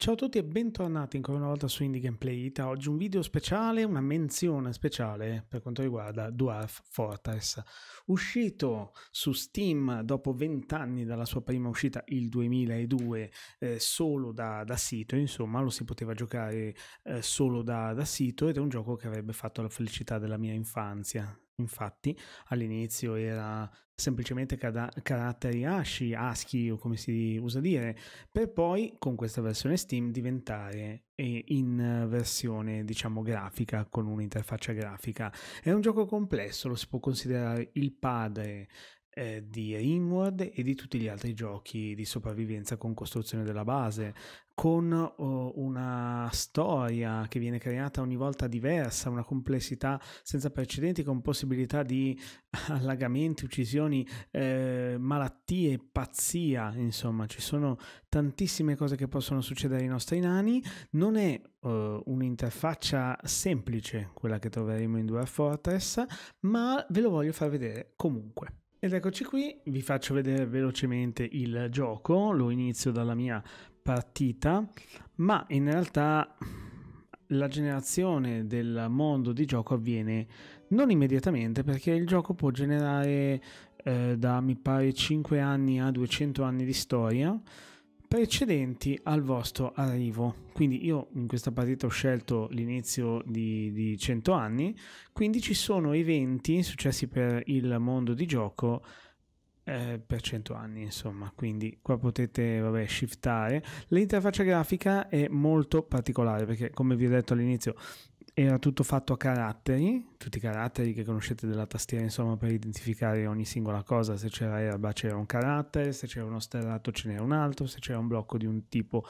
Ciao a tutti e bentornati ancora una volta su Indie Gameplay Ita. Oggi un video speciale, una menzione speciale per quanto riguarda Dwarf Fortress. Uscito su Steam dopo 20 anni dalla sua prima uscita, il 2002, eh, solo da, da, sito, insomma lo si poteva giocare eh, solo da, da sito ed è un gioco che avrebbe fatto la felicità della mia infanzia. Infatti, all'inizio era semplicemente cara- caratteri asci, ASCII o come si usa dire, per poi con questa versione Steam diventare in versione diciamo grafica con un'interfaccia grafica. È un gioco complesso, lo si può considerare il padre eh, di Inward e di tutti gli altri giochi di sopravvivenza con costruzione della base, con oh, una storia che viene creata ogni volta diversa, una complessità senza precedenti, con possibilità di allagamenti, uccisioni, eh, malattie, pazzia, insomma, ci sono tantissime cose che possono succedere ai nostri nani. Non è Uh, un'interfaccia semplice, quella che troveremo in Dwarf Fortress, ma ve lo voglio far vedere comunque. Ed eccoci qui, vi faccio vedere velocemente il gioco, lo inizio dalla mia partita, ma in realtà la generazione del mondo di gioco avviene non immediatamente perché il gioco può generare eh, da mi pare 5 anni a 200 anni di storia, precedenti al vostro arrivo. Quindi io in questa partita ho scelto l'inizio di, di 100 anni, quindi ci sono eventi successi per il mondo di gioco eh, per 100 anni, insomma, quindi qua potete, vabbè, shiftare. L'interfaccia grafica è molto particolare perché, come vi ho detto all'inizio, era tutto fatto a caratteri, tutti i caratteri che conoscete della tastiera, insomma, per identificare ogni singola cosa, se c'era erba c'era un carattere, se c'era uno sterrato ce n'era un altro, se c'era un blocco di un tipo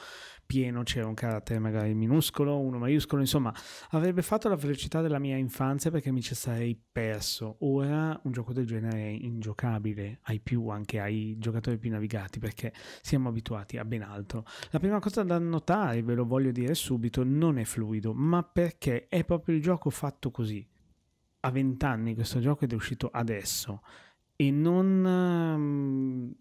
pieno c'era un carattere magari minuscolo, uno maiuscolo, insomma, avrebbe fatto la velocità della mia infanzia perché mi ci sarei perso. Ora un gioco del genere è ingiocabile ai più, anche ai giocatori più navigati, perché siamo abituati a ben altro. La prima cosa da notare, ve lo voglio dire subito, non è fluido, ma perché è è proprio il gioco fatto così. A vent'anni questo gioco ed è uscito adesso e non, ehm,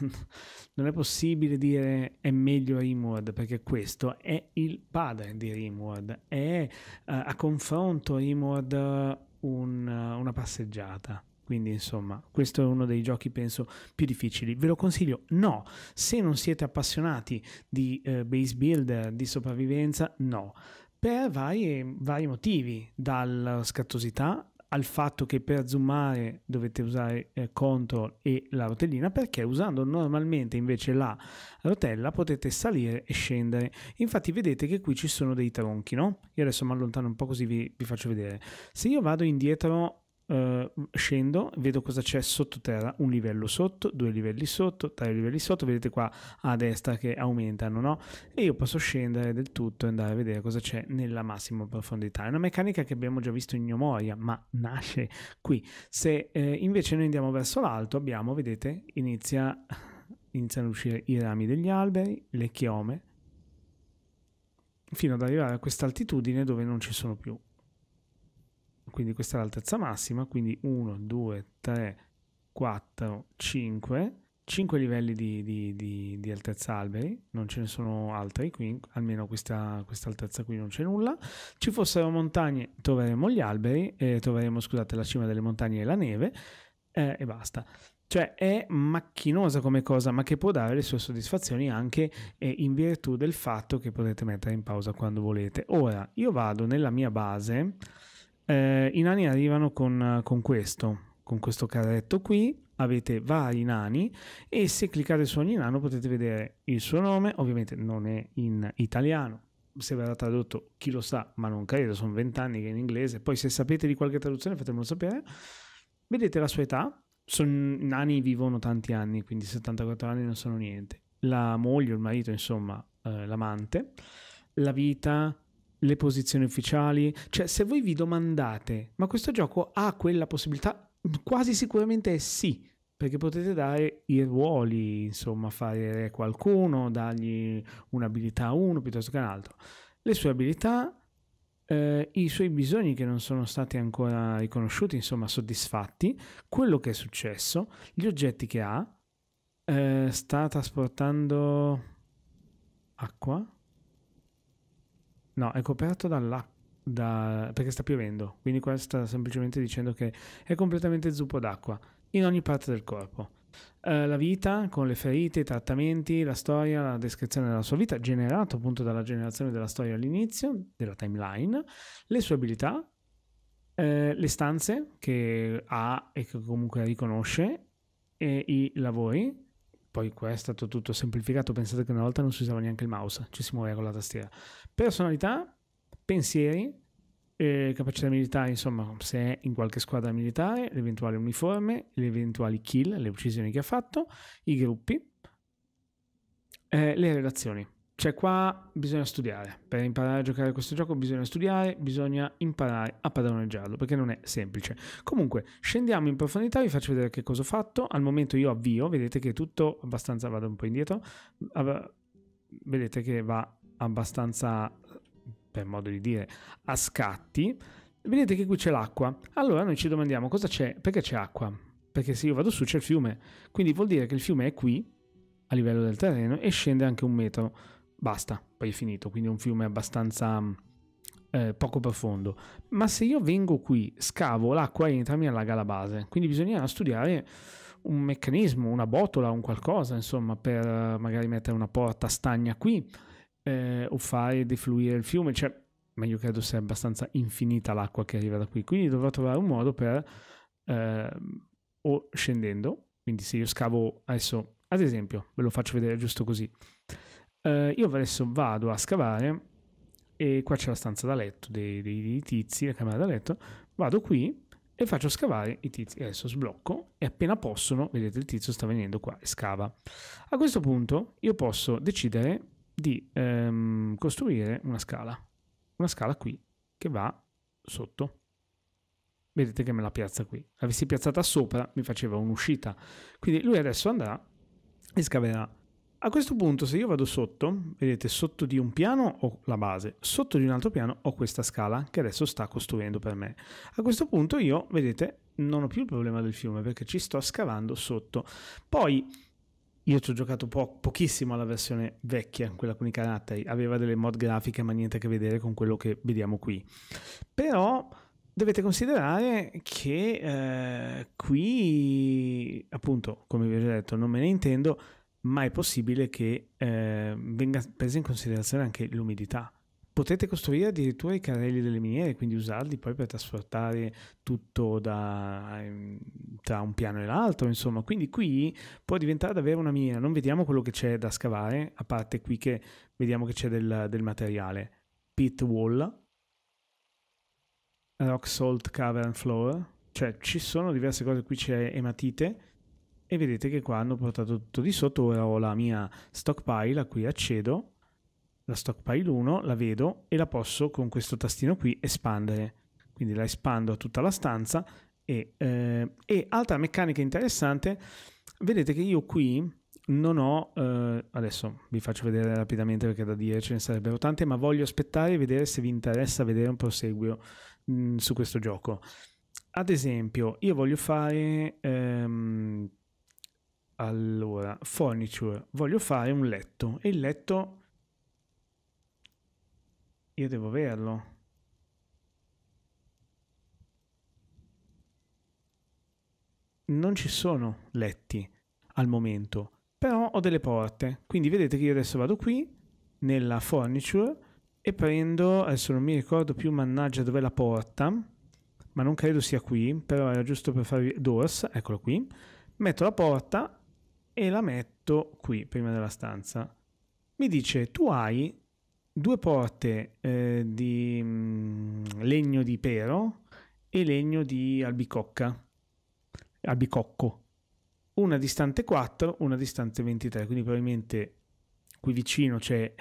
non, è possibile dire è meglio Rimworld perché questo è il padre di Rimworld, è uh, a confronto Rimworld un, una passeggiata. Quindi insomma, questo è uno dei giochi penso più difficili. Ve lo consiglio? No, se non siete appassionati di uh, base builder, di sopravvivenza, no per vari, vari motivi, dalla scattosità al fatto che per zoomare dovete usare eh, CTRL e la rotellina perché usando normalmente invece la rotella potete salire e scendere. Infatti vedete che qui ci sono dei tronchi, no? Io adesso mi allontano un po' così vi, vi faccio vedere. Se io vado indietro Ehm, scendo, vedo cosa c'è sottoterra, un livello sotto, due livelli sotto, tre livelli sotto, vedete qua a destra che aumentano, no? E io posso scendere del tutto e andare a vedere cosa c'è nella massima profondità. È una meccanica che abbiamo già visto in Gnomoria, ma nasce qui. Se eh, invece noi andiamo verso l'alto, abbiamo, vedete, inizia, iniziano a uscire i rami degli alberi, le chiome, fino ad arrivare a quest'altitudine dove non ci sono più quindi questa è l'altezza massima, quindi 1, 2, 3, 4, 5, 5 livelli di, di, di, di, altezza alberi, non ce ne sono altri, qui, almeno questa, questa altezza qui non c'è nulla. Ci fossero montagne troveremmo gli alberi, eh, troveremo scusate la cima delle montagne e la neve eh, e basta. Cioè è macchinosa come cosa, ma che può dare le sue soddisfazioni anche eh, in virtù del fatto che potete mettere in pausa quando volete. Ora, io vado nella mia base eh, I nani arrivano con, con questo, con questo carretto qui, avete vari nani e se cliccate su ogni nano potete vedere il suo nome, ovviamente non è in italiano, se verrà tradotto chi lo sa, ma non credo, sono vent'anni che è in inglese, poi se sapete di qualche traduzione fatemelo sapere, vedete la sua età, sono nani vivono tanti anni, quindi 74 anni non sono niente, la moglie, il marito, insomma, eh, l'amante, la vita, le posizioni ufficiali. Cioè, se voi vi domandate, ma questo gioco ha quella possibilità? Quasi sicuramente sì, perché potete dare i ruoli, insomma, fare qualcuno, dargli un'abilità a uno piuttosto che all'altro. Le sue abilità, eh, i suoi bisogni che non sono stati ancora riconosciuti, insomma, soddisfatti, quello che è successo, gli oggetti che ha, eh, sta trasportando acqua No, è coperto dall'acqua. Da, perché sta piovendo, quindi qua sta semplicemente dicendo che è completamente zuppo d'acqua in ogni parte del corpo. Eh, la vita con le ferite, i trattamenti, la storia, la descrizione della sua vita, generato appunto dalla generazione della storia all'inizio, della timeline, le sue abilità, eh, le stanze che ha e che comunque riconosce, e i lavori, poi qua è stato tutto semplificato, pensate che una volta non si usava neanche il mouse, ci si muoveva con la tastiera. Personalità, pensieri, eh, capacità militare, insomma, se è in qualche squadra militare, l'eventuale uniforme, le eventuali kill, le uccisioni che ha fatto, i gruppi, eh, le relazioni. Cioè qua bisogna studiare, per imparare a giocare a questo gioco bisogna studiare, bisogna imparare a padroneggiarlo, perché non è semplice. Comunque, scendiamo in profondità, vi faccio vedere che cosa ho fatto. Al momento io avvio, vedete che tutto abbastanza, vado un po' indietro, vedete che va abbastanza, per modo di dire, a scatti. Vedete che qui c'è l'acqua. Allora noi ci domandiamo cosa c'è, perché c'è acqua? Perché se io vado su c'è il fiume, quindi vuol dire che il fiume è qui, a livello del terreno, e scende anche un metro basta, poi è finito, quindi è un fiume abbastanza mm, eh, poco profondo. Ma se io vengo qui, scavo, l'acqua entra e mi allaga la base, quindi bisognerà studiare un meccanismo, una botola, un qualcosa, insomma, per eh, magari mettere una porta stagna qui eh, o fare defluire il fiume, cioè, ma io credo sia abbastanza infinita l'acqua che arriva da qui, quindi dovrò trovare un modo per, eh, o scendendo, quindi se io scavo adesso, ad esempio, ve lo faccio vedere giusto così, Uh, io adesso vado a scavare e qua c'è la stanza da letto dei, dei, dei tizi, la camera da letto. Vado qui e faccio scavare i tizi. Adesso sblocco e appena possono, vedete il tizio sta venendo qua e scava. A questo punto io posso decidere di ehm, costruire una scala, una scala qui che va sotto. Vedete che me la piazza qui. L'avessi piazzata sopra mi faceva un'uscita. Quindi lui adesso andrà e scaverà a questo punto se io vado sotto, vedete sotto di un piano ho la base, sotto di un altro piano ho questa scala che adesso sta costruendo per me. A questo punto io, vedete, non ho più il problema del fiume perché ci sto scavando sotto. Poi io ci ho giocato po- pochissimo alla versione vecchia, quella con i caratteri, aveva delle mod grafiche ma niente a che vedere con quello che vediamo qui. Però dovete considerare che eh, qui, appunto, come vi ho già detto, non me ne intendo, ma è possibile che eh, venga presa in considerazione anche l'umidità. Potete costruire addirittura i carrelli delle miniere, quindi usarli poi per trasportare tutto da, ehm, tra un piano e l'altro, insomma. Quindi qui può diventare davvero una miniera. Non vediamo quello che c'è da scavare, a parte qui che vediamo che c'è del, del materiale. Pit wall, rock salt cavern floor, cioè ci sono diverse cose, qui c'è ematite, e vedete che qua hanno portato tutto di sotto, ora ho la mia stockpile a cui accedo, la stockpile 1, la vedo e la posso con questo tastino qui espandere. Quindi la espando a tutta la stanza e, eh, e altra meccanica interessante, vedete che io qui non ho, eh, adesso vi faccio vedere rapidamente perché da dire ce ne sarebbero tante, ma voglio aspettare e vedere se vi interessa vedere un proseguio mh, mm, su questo gioco. Ad esempio, io voglio fare... Ehm, allora, furniture, voglio fare un letto e il letto io devo averlo. Non ci sono letti al momento, però ho delle porte, quindi vedete che io adesso vado qui nella furniture e prendo, adesso non mi ricordo più mannaggia dov'è la porta, ma non credo sia qui, però era giusto per farvi doors, eccolo qui, metto la porta e la metto qui, prima della stanza. Mi dice, tu hai due porte eh, di mh, mm, legno di pero e legno di albicocca, albicocco, una distante 4, una distante 23, quindi probabilmente qui vicino c'è...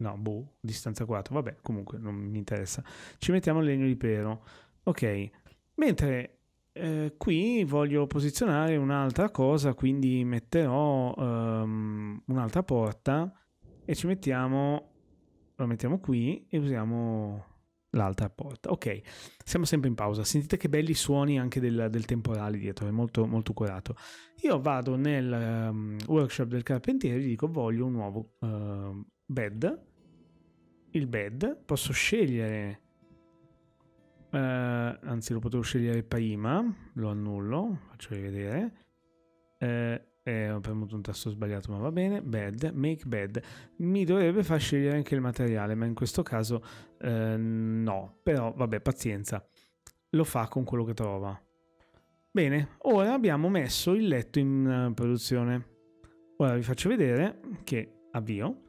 No, boh, distanza 4, vabbè, comunque non mi interessa. Ci mettiamo il legno di pero. Ok, mentre eh, qui voglio posizionare un'altra cosa, quindi metterò um, un'altra porta e ci mettiamo, lo mettiamo qui e usiamo l'altra porta. Ok, siamo sempre in pausa. Sentite che belli suoni anche del, del temporale dietro, è molto, molto curato. Io vado nel um, workshop del carpentiere e gli dico voglio un nuovo uh, bed. Il bed, posso scegliere eh, anzi lo potevo scegliere prima, lo annullo, faccio rivedere. Eh, eh, ho premuto un tasto sbagliato ma va bene, bed, make bed. Mi dovrebbe far scegliere anche il materiale, ma in questo caso eh, no, però vabbè pazienza, lo fa con quello che trova. Bene, ora abbiamo messo il letto in eh, produzione. Ora vi faccio vedere che avvio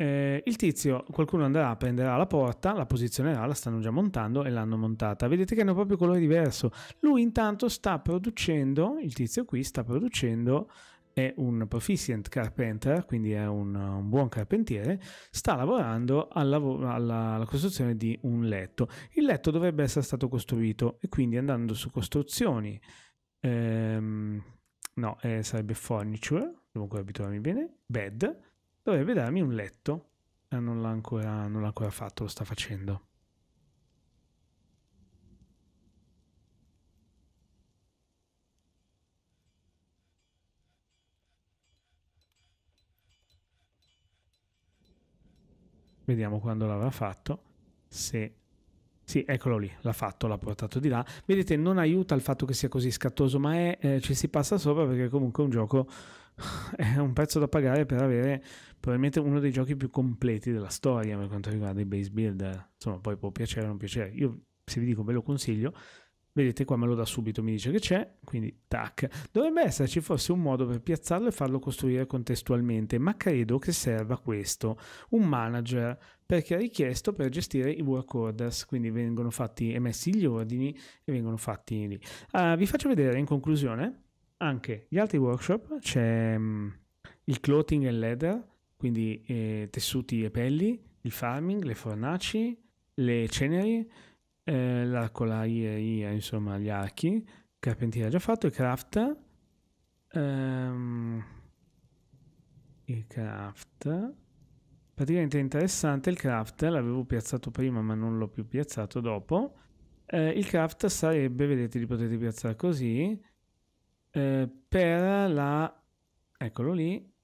eh, il tizio, qualcuno andrà, prenderà la porta, la posizionerà, la stanno già montando e l'hanno montata. Vedete che hanno proprio colore diverso. Lui intanto sta producendo, il tizio qui sta producendo, è un proficient carpenter, quindi è un, un buon carpentiere, sta lavorando alla, alla, alla costruzione di un letto. Il letto dovrebbe essere stato costruito e quindi andando su costruzioni, ehm, no, eh, sarebbe furniture, devo ancora abituarmi bene, bed, dovrebbe darmi un letto eh, non, l'ha ancora, non l'ha ancora fatto, lo sta facendo. Vediamo quando l'avrà fatto. Se... Sì, eccolo lì, l'ha fatto, l'ha portato di là. Vedete, non aiuta il fatto che sia così scattoso, ma è, eh, ci si passa sopra perché comunque è un gioco è un prezzo da pagare per avere probabilmente uno dei giochi più completi della storia per quanto riguarda i base builder. Insomma, poi può piacere o non piacere. Io se vi dico ve lo consiglio, vedete qua me lo dà subito, mi dice che c'è, quindi tac. Dovrebbe esserci forse un modo per piazzarlo e farlo costruire contestualmente, ma credo che serva questo, un manager, perché è richiesto per gestire i work orders, quindi vengono fatti emessi gli ordini e vengono fatti lì. Uh, vi faccio vedere in conclusione anche gli altri workshop, c'è mm, il clothing and leather, quindi eh, tessuti e pelli, il farming, le fornaci, le ceneri, eh, la colaieria, eh, insomma gli archi, carpentieri carpenteria già fatto, il craft, um, il craft, praticamente interessante il craft, l'avevo piazzato prima ma non l'ho più piazzato dopo, eh, il craft sarebbe, vedete li potete piazzare così, eh, per la... eccolo lì.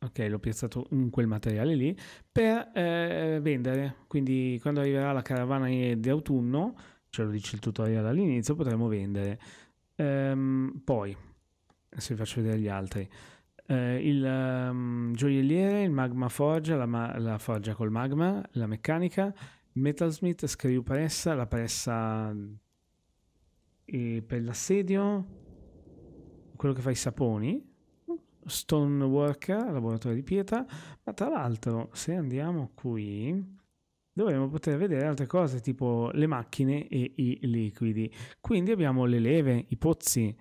Ok, l'ho piazzato in quel materiale lì per eh, vendere. Quindi quando arriverà la caravana di autunno, ce lo dice il tutorial all'inizio, potremo vendere. Ehm, poi, se vi faccio vedere gli altri. Eh, il um, gioielliere, il magma forgia, la, ma la, forgia col magma, la meccanica, metalsmith, screw pressa, la pressa e per l'assedio, quello che fa i saponi, worker laboratorio di pietra, ma tra l'altro se andiamo qui dovremmo poter vedere altre cose tipo le macchine e i liquidi. Quindi abbiamo le leve, i pozzi,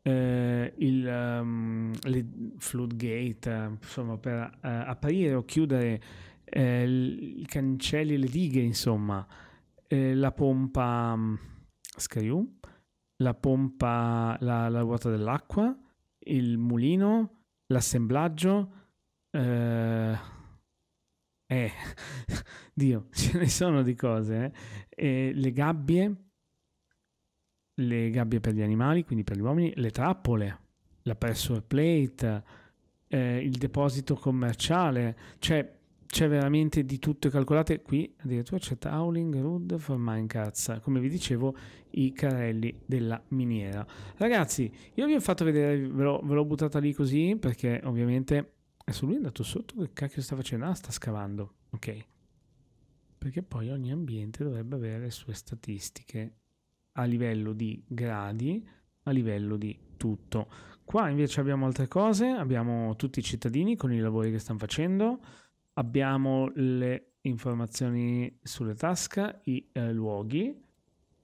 eh, il, um, le floodgate, insomma per eh, aprire o chiudere eh, i cancelli, le dighe, insomma, eh, la pompa um, Screw, la pompa, la, la ruota dell'acqua, il mulino, l'assemblaggio. Eh, eh Dio, ce ne sono di cose. Eh. le gabbie, le gabbie per gli animali, quindi per gli uomini, le trappole, la pressure plate, eh, il deposito commerciale, cioè c'è veramente di tutto. Calcolate qui, addirittura c'è Towling, Rud, Minecraft, come vi dicevo, i carrelli della miniera. Ragazzi, io vi ho fatto vedere, ve l'ho buttata lì così, perché ovviamente... Adesso lui è andato sotto, che cacchio sta facendo? Ah, sta scavando, ok. Perché poi ogni ambiente dovrebbe avere le sue statistiche a livello di gradi, a livello di tutto. Qua invece abbiamo altre cose, abbiamo tutti i cittadini con i lavori che stanno facendo, abbiamo le informazioni sulle tasche, i eh, luoghi,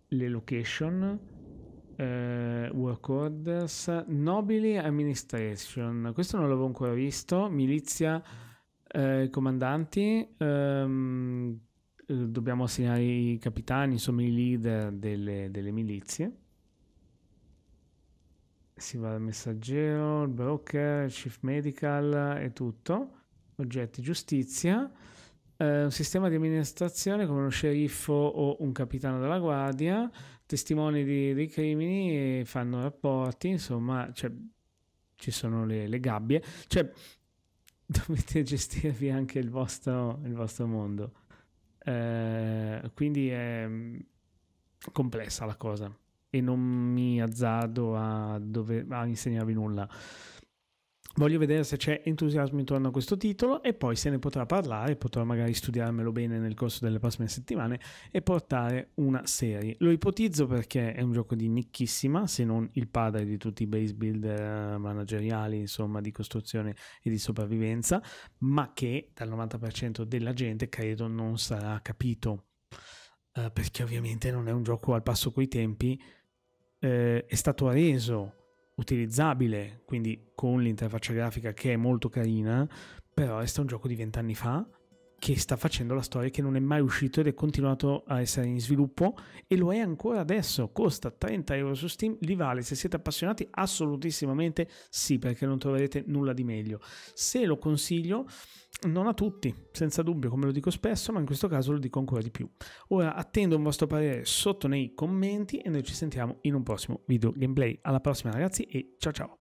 le location, eh, work orders, nobili administration. Questo non l'avevo ancora visto. Milizia, eh, comandanti. Ehm, eh, dobbiamo assegnare i capitani, insomma i leader delle, delle milizie. Si va al messaggero, il broker, il chief medical e tutto oggetti giustizia, eh, un sistema di amministrazione come uno sceriffo o un capitano della guardia, testimoni di, di crimini eh, fanno rapporti, insomma cioè, ci sono le, le gabbie, cioè dovete gestirvi anche il vostro, il vostro mondo. Eh, quindi è mm, complessa la cosa e non mi azzardo a, dove, a insegnarvi nulla. Voglio vedere se c'è entusiasmo intorno a questo titolo e poi se ne potrà parlare, potrò magari studiarmelo bene nel corso delle prossime settimane e portare una serie. Lo ipotizzo perché è un gioco di nicchissima, se non il padre di tutti i base builder eh, manageriali, insomma, di costruzione e di sopravvivenza, ma che dal 90% della gente credo non sarà capito. Eh, perché ovviamente non è un gioco al passo coi tempi, eh, è stato reso utilizzabile, quindi con l'interfaccia grafica che è molto carina, però resta un gioco di vent'anni fa che sta facendo la storia che non è mai uscito ed è continuato a essere in sviluppo e lo è ancora adesso, costa 30 euro su Steam, li vale, se siete appassionati assolutissimamente sì perché non troverete nulla di meglio. Se lo consiglio non a tutti, senza dubbio, come lo dico spesso, ma in questo caso lo dico ancora di più. Ora attendo un vostro parere sotto nei commenti e noi ci sentiamo in un prossimo video gameplay. Alla prossima ragazzi e ciao ciao!